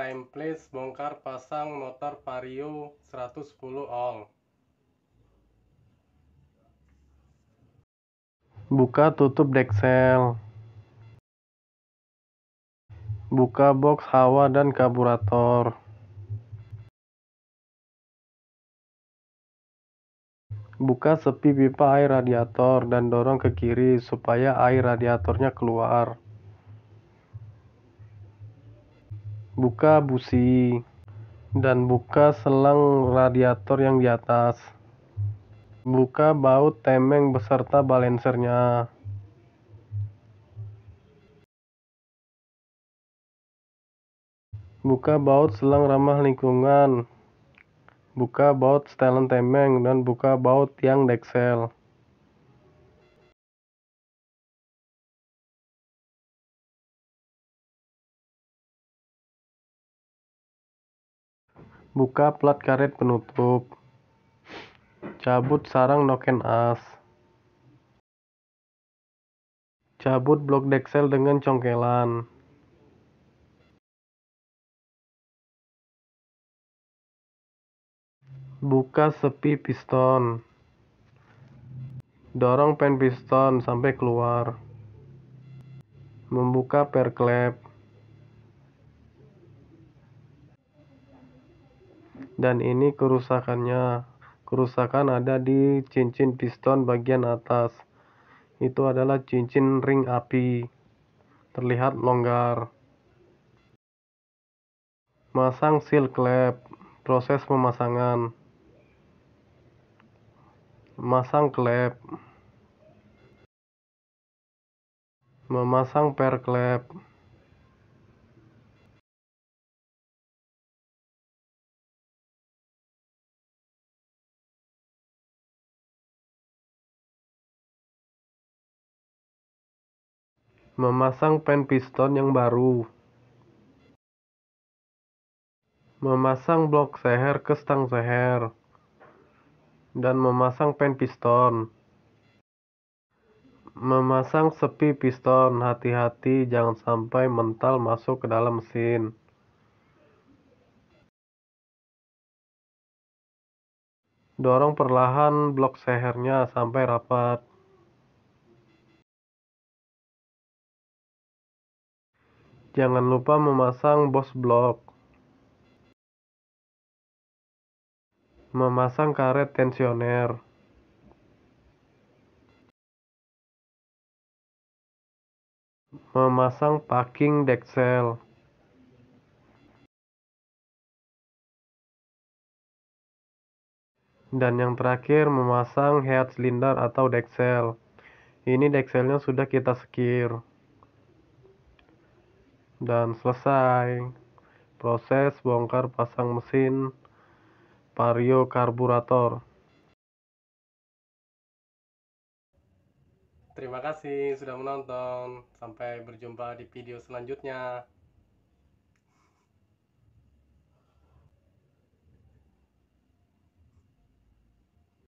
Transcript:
time place bongkar pasang motor vario 110 All. buka tutup deksel buka box hawa dan karburator buka sepi pipa air radiator dan dorong ke kiri supaya air radiatornya keluar buka busi dan buka selang radiator yang di atas. Buka baut temeng beserta balancernya. Buka baut selang ramah lingkungan. Buka baut setelan temeng dan buka baut yang deksel. buka plat karet penutup, cabut sarang noken as, cabut blok deksel dengan congkelan, buka sepi piston, dorong pen piston sampai keluar, membuka per klep, dan ini kerusakannya. Kerusakan ada di cincin piston bagian atas. Itu adalah cincin ring api. Terlihat longgar. Masang seal clamp. Proses pemasangan. Masang clamp. Memasang per clamp. Memasang pen piston yang baru. Memasang blok seher ke stang seher dan memasang pen piston. Memasang sepi piston, hati-hati jangan sampai mental masuk ke dalam mesin. Dorong perlahan blok sehernya sampai rapat. Jangan lupa memasang bos block, Memasang karet tensioner. Memasang packing deck cell Dan yang terakhir memasang head silinder atau deck cell Ini deck nya sudah kita sekir dan selesai proses bongkar pasang mesin vario karburator Terima kasih sudah menonton. Sampai berjumpa di video selanjutnya.